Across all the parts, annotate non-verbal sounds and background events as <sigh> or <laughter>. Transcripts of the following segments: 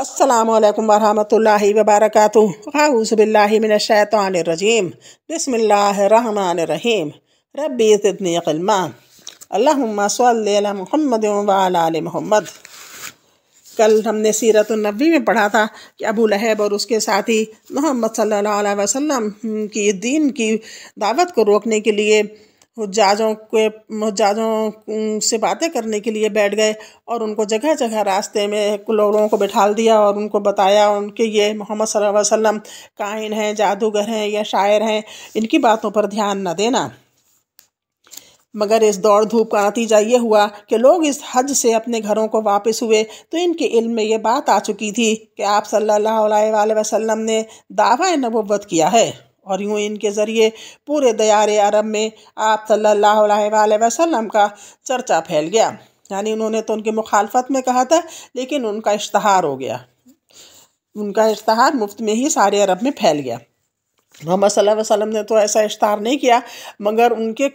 असलकम वरहमल वबरक हाउसबिल्लाशैतरजीम बसमीम रबी तदनी कलमा अल्लाम महमद वाल मोहम्मद कल हमने सीरत नबी में पढ़ा था कि अबू लहब और उसके साथी मोहम्मद सल्लल्लाहु अलैहि वसल्लम की दीन की दावत को रोकने के लिए जाजों के जाजों से बातें करने के लिए बैठ गए और उनको जगह जगह रास्ते में लोगों को बैठा दिया और उनको बताया उनके ये मोहम्मद सल्लल्लाहु अलैहि वसल्लम काहिन हैं जादूगर हैं या शायर हैं इनकी बातों पर ध्यान न देना मगर इस दौड़ धूप का नतीजा ये हुआ कि लोग इस हज से अपने घरों को वापस हुए तो इनके इल्म में ये बात आ चुकी थी कि आप सल्लल्लाहु अलैहि वसल्लम ने दावा नबूवत किया है और यूँ इनके ज़रिए पूरे दया अरब में आप सल्लल्लाहु अलैहि वसल्लम का चर्चा फैल गया यानी उन्होंने तो उनकी मुखालफत में कहा था लेकिन उनका इश्तहार हो गया उनका इश्तहार मुफ्त में ही सारे अरब में फैल गया मोहम्मद सल्लल्लाहु वसल्लम ने तो ऐसा इश्तार नहीं किया मगर उनके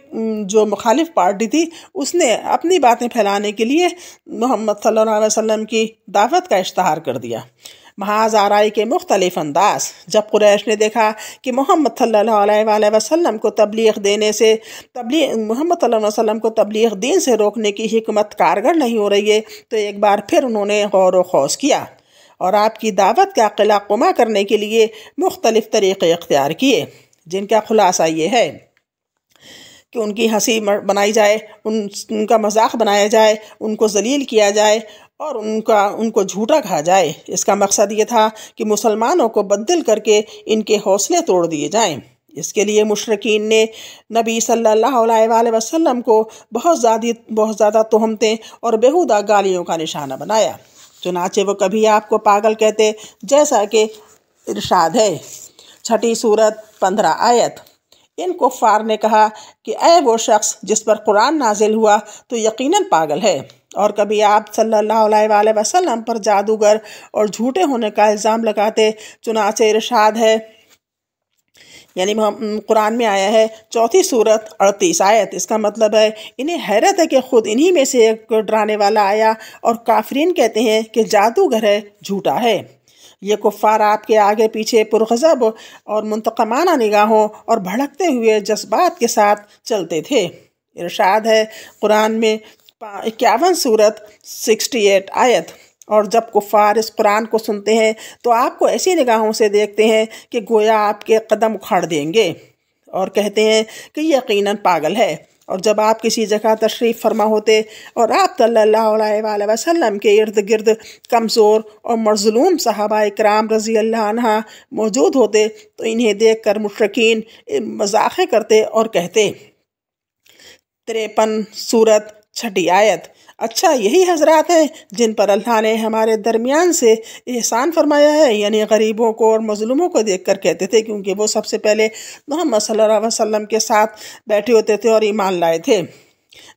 जो मुखालिफ पार्टी थी उसने अपनी बातें फैलाने के लिए मोहम्मद सल्लल्लाहु अलैहि वसल्लम की दावत का इश्तहार कर दिया महाजाराई के मुख्तलिफ अंदाज जब कुरैश ने देखा कि मोहम्मद सल्लल्लाहु को तबलीग देने से तबलीग मोहम्मद वसल्लम को तबलीग दीन से रोकने की हमत कारगर नहीं हो रही है तो एक बार फिर उन्होंने गौर वौस किया और आपकी दावत का किला कुमा करने के लिए मुख्तलिफ़ तरीक़े इख्तियार किए जिनका खुलासा ये है कि उनकी हंसी बनाई जाए उन उनका मजाक बनाया जाए उनको जलील किया जाए और उनका उनको झूठा कहा जाए इसका मकसद ये था कि मुसलमानों को बदल करके इनके हौसले तोड़ दिए जाएं इसके लिए मुशरकिन ने नबी सल्लल्लाहु अलैहि वसल्लम को बहुत ज़्यादा बहुत ज़्यादा तोहमतें और बेहुदा गालियों का निशाना बनाया चुनाचे वो कभी आपको पागल कहते जैसा कि इरशाद है छठी सूरत पंद्रह आयत इन कुफ़ार ने कहा कि ए वो शख्स जिस पर कुरान नाजिल हुआ तो यकीनन पागल है और कभी आप सल्ला वसलम पर जादूगर और झूठे होने का इल्ज़ाम लगाते चुनाच इरशाद है यानी कुरान में आया है चौथी सूरत अड़तीस आयत इसका मतलब है इन्हें हैरत है कि ख़ुद इन्हीं में से एक डराने वाला आया और काफरीन कहते हैं कि जादूगर है झूठा है ये कुफ़ार आपके आगे पीछे पुरगज़ब और मुंतकमाना निगाहों और भड़कते हुए जज्बात के साथ चलते थे इरशाद है कुरान में इक्यावन सूरत सिक्सटी एट आयत और जब कुफ़ार इस कुरान को सुनते हैं तो आपको ऐसी निगाहों से देखते हैं कि गोया आपके कदम उखाड़ देंगे और कहते हैं कि यकीनन पागल है और जब आप किसी जगह तशरीफ़ फरमा होते और आप सल्ला वसम के इर्द गिर्द कमज़ोर और मजलूम साहबा कराम रज़ी अल्लाह मौजूद होते तो इन्हें देख कर मशरकिन मजाक़े करते और कहते त्रेपन सूरत छठी आयत अच्छा यही हजरात हैं जिन पर अल्लाह ने हमारे दरमियान से एहसान फरमाया है यानी गरीबों को और मजलूमों को देख कर कहते थे क्योंकि वो सबसे पहले मोहम्मद सल्लल्लाहु अलैहि वसल्लम के साथ बैठे होते थे और ईमान लाए थे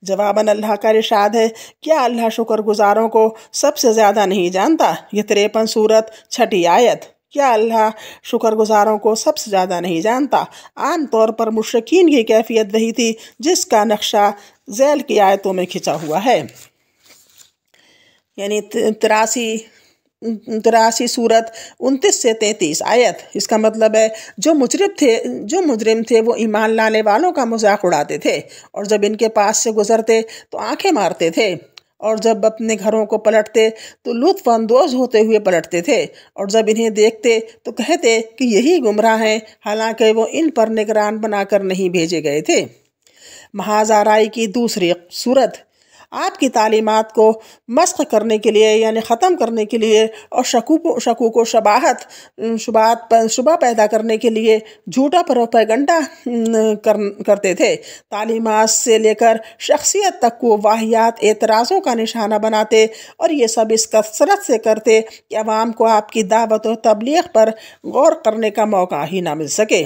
जवाबन अल्लाह का रिशाद है क्या अल्लाह शुक्रगुजारों को सबसे ज़्यादा नहीं जानता ये तिरपन सूरत छठी आयत क्या अल्लाह शुक्रगुजारों को सबसे ज़्यादा नहीं जानता आम तौर पर मुशकिन की कैफियत वही थी जिसका नक्शा जैल की आयतों में खिंचा हुआ है यानी तिरासी तिरासी सूरत उनतीस से तैंतीस आयत इसका मतलब है जो मुजरिम थे जो मुजरिम थे वो ईमान लाने वालों का मजाक उड़ाते थे और जब इनके पास से गुजरते तो आंखें मारते थे और जब अपने घरों को पलटते तो लुत्फानंदोज होते हुए पलटते थे और जब इन्हें देखते तो कहते कि यही गुमराह हैं हालांकि वो इन पर निगरान बनाकर नहीं भेजे गए थे महाजाराई की दूसरी सूरत आपकी तालीमत को मस्क करने के लिए यानी ख़त्म करने के लिए और शकू शकूक व शबाहत शुबात शुबा पैदा करने के लिए झूठा प्रोपेगंडा कर, करते थे तालीमत से लेकर शख्सियत तक को वाहियात एतराज़ों का निशाना बनाते और ये सब इस कसरत से करते कि आवाम को आपकी दावत और तबलीग पर गौर करने का मौका ही ना मिल सके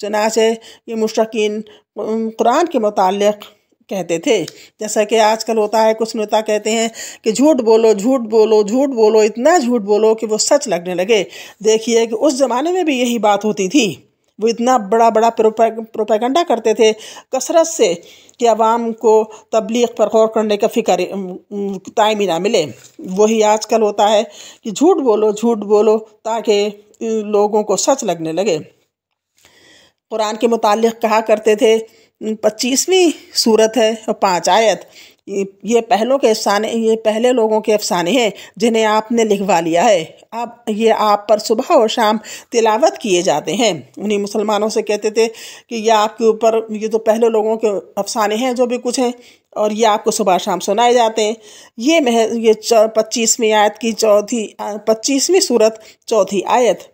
चनाचे ये मुश्किन कुरान के मुतल कहते थे जैसा कि आजकल होता है कुछ नेता कहते हैं कि झूठ बोलो झूठ बोलो झूठ बोलो इतना झूठ बोलो कि वो सच लगने लगे देखिए कि उस ज़माने में भी यही बात होती थी वो इतना बड़ा बड़ा प्रोपेगंडा करते थे कसरत से कि आवाम को तबलीग पर गौर करने का फिक्र टाइम ही ना मिले वही आजकल होता है कि झूठ बोलो झूठ बोलो ताकि लोगों को सच लगने लगे कुरान के मुतालिक कहा करते थे पच्चीसवीं सूरत है और पाँच आयत ये पहलों के अफसाने ये पहले लोगों के अफसाने हैं जिन्हें आपने लिखवा लिया है आप ये आप पर सुबह और शाम तिलावत किए जाते हैं उन्हीं मुसलमानों से कहते थे कि यह आपके ऊपर ये तो पहले लोगों के अफसाने हैं जो भी कुछ हैं और ये आपको सुबह शाम सुनाए जाते हैं ये मह ये पच्चीसवीं आयत की चौथी पच्चीसवीं सूरत चौथी आयत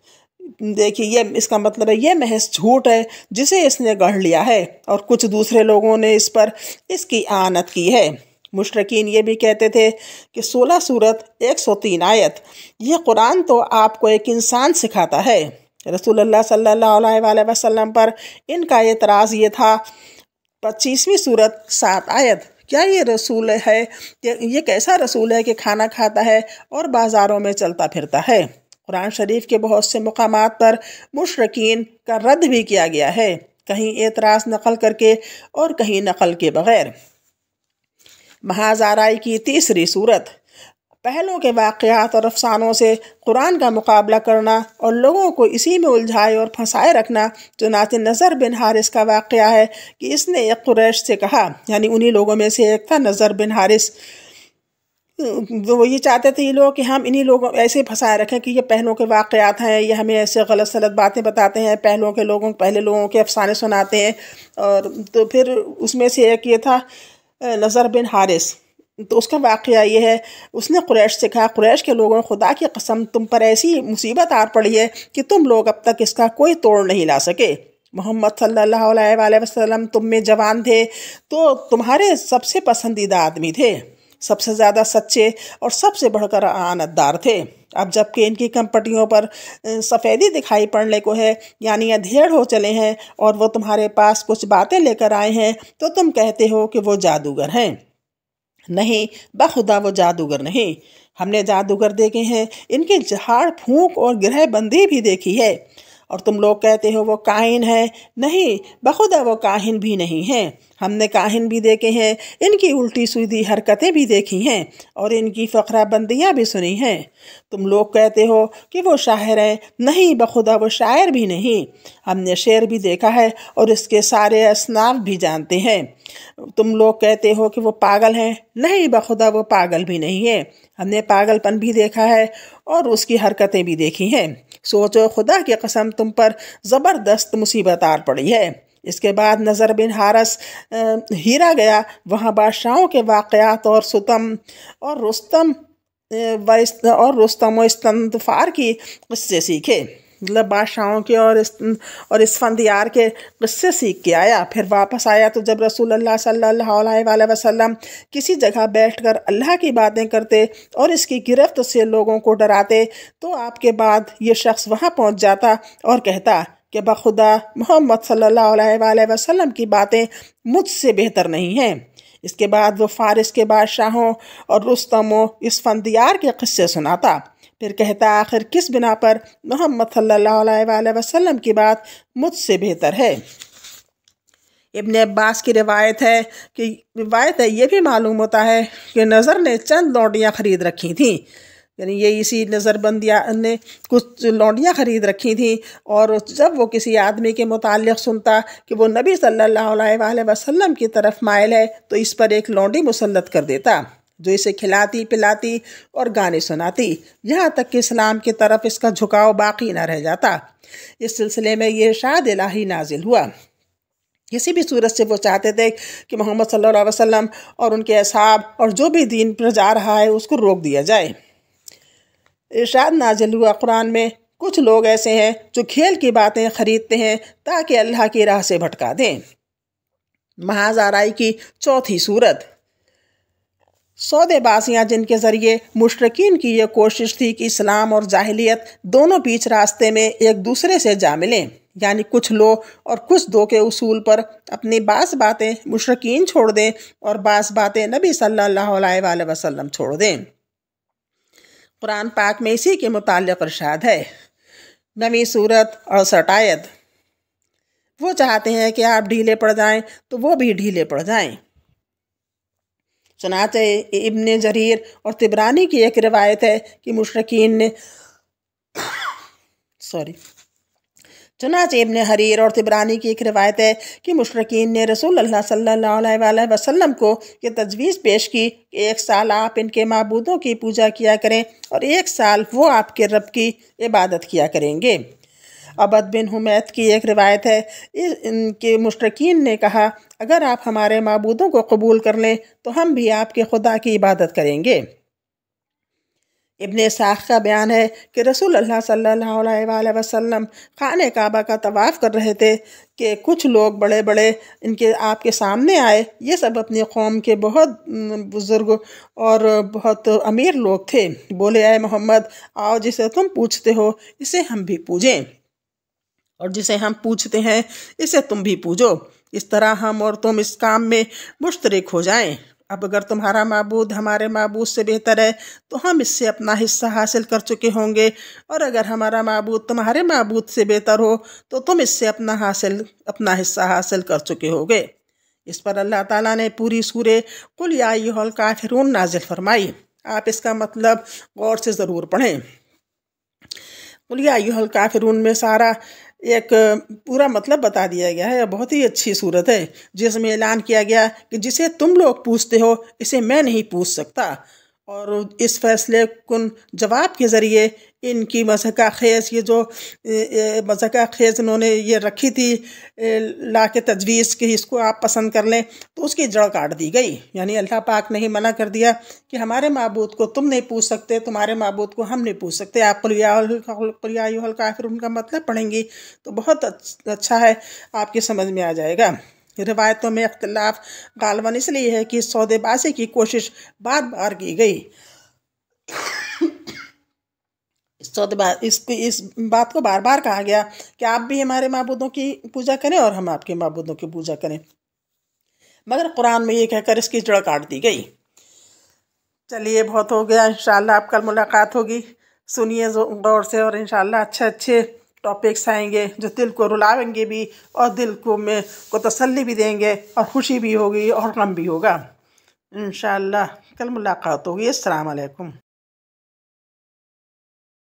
देखिए ये इसका मतलब है ये महज झूठ है जिसे इसने गढ़ लिया है और कुछ दूसरे लोगों ने इस पर इसकी आनत की है मुशरकिन ये भी कहते थे कि 16 सूरत 103 आयत यह कुरान तो आपको एक इंसान सिखाता है रसूलुल्लाह सल्लल्लाहु अलैहि वसल्लम पर इनका एतराज़ ये था पच्चीसवीं सूरत सात आयत क्या ये रसूल है ये कैसा रसूल है कि खाना खाता है और बाज़ारों में चलता फिरता है कुरान शरीफ के बहुत से मकाम पर मुशरकिन का रद्द भी किया गया है कहीं एतराज़ नकल करके और कहीं नकल के बग़ैर महाजाराई की तीसरी सूरत पहलों के वाक़ात और अफसानों से कुरान का मुकाबला करना और लोगों को इसी में उलझाए और फंसाए रखना चुनाच नज़र बिन हारिस का वाक़ है कि इसने एक कुरैश से कहा यानी उन्हीं लोगों में से एक था नज़र बिन हारिस तो वो ये चाहते थे ये लोग कि हम इन्हीं लोगों ऐसे ही फंसाए रखें कि ये पहलों के वाक़ात हैं ये हमें ऐसे गलत सलत बातें बताते हैं पहलों के लोगों पहले लोगों के अफसाने सुनाते हैं और तो फिर उसमें से एक ये था नज़र बिन हारिस तो उसका वाक़ ये है उसने क्रैश से कहा क्रैश के लोगों खुदा की कसम तुम पर ऐसी मुसीबत आ पड़ी है कि तुम लोग अब तक इसका कोई तोड़ नहीं ला सके मोहम्मद सल्ला वसम तुम में जवान थे तो तुम्हारे सबसे पसंदीदा आदमी थे सबसे ज़्यादा सच्चे और सबसे बढ़कर आनतदार थे अब जबकि इनकी कंपटियों पर सफ़ेदी दिखाई पड़ने को है यानी अधेड़ हो चले हैं और वो तुम्हारे पास कुछ बातें लेकर आए हैं तो तुम कहते हो कि वो जादूगर हैं नहीं बखुदा वो जादूगर नहीं हमने जादूगर देखे हैं इनकी झाड़ फूंक और बंदी भी देखी है और तुम लोग कहते हो वो काहिन है नहीं बखुदा वो काहिन भी नहीं है हमने काहिन भी देखे हैं इनकी उल्टी सीधी हरकतें भी देखी हैं और इनकी फ़करा बंदियाँ भी सुनी हैं तुम लोग कहते हो कि वो शायर हैं नहीं बखुदा वो शायर भी नहीं हमने शेर भी देखा है और इसके सारे असनाफ भी जानते हैं तुम लोग कहते हो कि वो पागल हैं नहीं बखुदा वो पागल भी नहीं है हमने पागलपन भी देखा है और उसकी हरकतें भी देखी हैं सोचो खुदा की कसम तुम पर ज़बरदस्त मुसीबत आर पड़ी है इसके बाद नज़र बिन हारस हीरा गया वहाँ बादशाहों के वाक़ात और सुतम और रुस्तम और रुस्तम व इस्तफ़ार की क़स्से सीखे मतलब बादशाहों के और इस और इसफंदियार के क़स्से सीख के आया फिर वापस आया तो जब रसूल अल्लाह सल्लल्लाहु वसल्लम किसी जगह बैठकर अल्लाह की बातें करते और इसकी गिरफ्त से लोगों को डराते तो आपके बाद ये शख्स वहाँ पहुँच जाता और कहता कि बखुदा मोहम्मद सल्ला अलैहि की बातें मुझसे बेहतर नहीं हैं इसके बाद वो फारस के बादशाहों और रुस्तमों फंदियार के किस्से सुनाता फिर कहता आखिर किस बिना पर मोहम्मद सल्ला वसलम की बात मुझसे बेहतर है इबन अब्बास की रिवायत है कि रिवायत है ये भी मालूम होता है कि नज़र ने चंद लौटियाँ ख़रीद रखी थीं यानी ये इसी नज़रबंदिया ने कुछ लौंडियाँ ख़रीद रखी थीं और जब वो किसी आदमी के मुतल सुनता कि वो नबी सल्लल्लाहु अलैहि वसल्लम की तरफ मायल है तो इस पर एक लौंडी मुसलत कर देता जो इसे खिलाती पिलाती और गाने सुनाती यहाँ तक कि इस्लाम की तरफ इसका झुकाव बाकी न रह जाता इस सिलसिले में ये शाद इलाही नाजिल हुआ किसी भी सूरत से वो चाहते थे कि मोहम्मद सल्लल्लाहु अलैहि वसल्लम और उनके असाब और जो भी दीन पर जा रहा है उसको रोक दिया जाए इर्शाद नाजिल हुआ कुरान में कुछ लोग ऐसे हैं जो खेल की बातें खरीदते हैं ताकि अल्लाह की राह से भटका दें महाजाराई की चौथी सूरत सौदेबाजियाँ जिनके ज़रिए मुशरकिन की यह कोशिश थी कि इस्लाम और जाहलीत दोनों बीच रास्ते में एक दूसरे से जा मिलें यानी कुछ लो और कुछ दो के उसूल पर अपनी बास बातें मुशरकिन छोड़ दें और बास बातें नबी सल्लल्लाहु अलैहि वसल्लम छोड़ दें कुरान पाक में इसी के मुतल इरशाद है नवी सूरत और सटायद वो चाहते हैं कि आप ढीले पड़ जाएं तो वो भी ढीले पड़ जाएं चनाचे इबन जरीर और तिबरानी की एक रिवायत है कि मुशरकिन ने <coughs> सॉरी चुनाच इबन हरीर और तिबरानी की एक रवायत है कि मुशरकिन ने रसूल अल्लाह सल्ला वसल्लम को ये तजवीज़ पेश की कि एक साल आप इनके मबूदों की पूजा किया करें और एक साल वो आपके रब की इबादत किया करेंगे अबद बिन हमैत की एक रिवायत है इनके मुशरकिन ने कहा अगर आप हमारे मबूदों को कबूल कर लें तो हम भी आपके खुदा की इबादत करेंगे इबन साख का बयान है कि रसूल अल्लाह सल्लल्लाहु अलैहि वसल्लम खाने काबा का तवाफ़ कर रहे थे कि कुछ लोग बड़े बड़े इनके आपके सामने आए ये सब अपनी कौम के बहुत बुज़ुर्ग और बहुत अमीर लोग थे बोले आए मोहम्मद आओ जिसे तुम पूछते हो इसे हम भी पूजें और जिसे हम पूछते हैं इसे तुम भी पूजो इस तरह हम और तुम इस काम में मुश्तरक हो जाएं अब अगर तुम्हारा मबूद हमारे मबूद से बेहतर है तो हम इससे अपना हिस्सा हासिल कर चुके होंगे और अगर हमारा मबूद तुम्हारे मबूद से बेहतर हो तो तुम इससे अपना हासिल अपना हिस्सा हासिल कर चुके होगे इस पर अल्लाह ताला ने पूरी सूर्य कुल याल काफिरून नाजिल फरमाई आप इसका मतलब गौर से ज़रूर पढ़ें कुल याल काफिरून में सारा एक पूरा मतलब बता दिया गया है बहुत ही अच्छी सूरत है जिसमें ऐलान किया गया कि जिसे तुम लोग पूछते हो इसे मैं नहीं पूछ सकता और इस फैसले कन जवाब के ज़रिए इनकी मजहका खेज ये जो मजहका खेज इन्होंने ये रखी थी ला के तजवीज़ कि इसको आप पसंद कर लें तो उसकी जड़ काट दी गई यानी अल्लाह पाक ने ही मना कर दिया कि हमारे मबूद को तुम नहीं पूछ सकते तुम्हारे मबूद को हम नहीं पूछ सकते आप का आखिर उनका मतलब पढ़ेंगी तो बहुत अच्छा है आपकी समझ में आ जाएगा रिवायतों में अख्तिलाफ गालबन इसलिए है कि सौदेबाजी की कोशिश बार बार की गई सौदेबा इसकी इस बात को बार बार कहा गया कि आप भी हमारे महबूदों की पूजा करें और हम आपके महबूदों की पूजा करें मगर कुरान में ये कहकर इसकी जड़ काट दी गई चलिए बहुत हो गया इन आप कल मुलाकात होगी सुनिए गौर से और इन अच्छे अच्छे टॉपिक्स आएंगे जो दिल को रुलाएंगे भी और दिल को में को तसल्ली भी देंगे और खुशी भी होगी और गम भी होगा इन कल मुलाकात होगी असलकम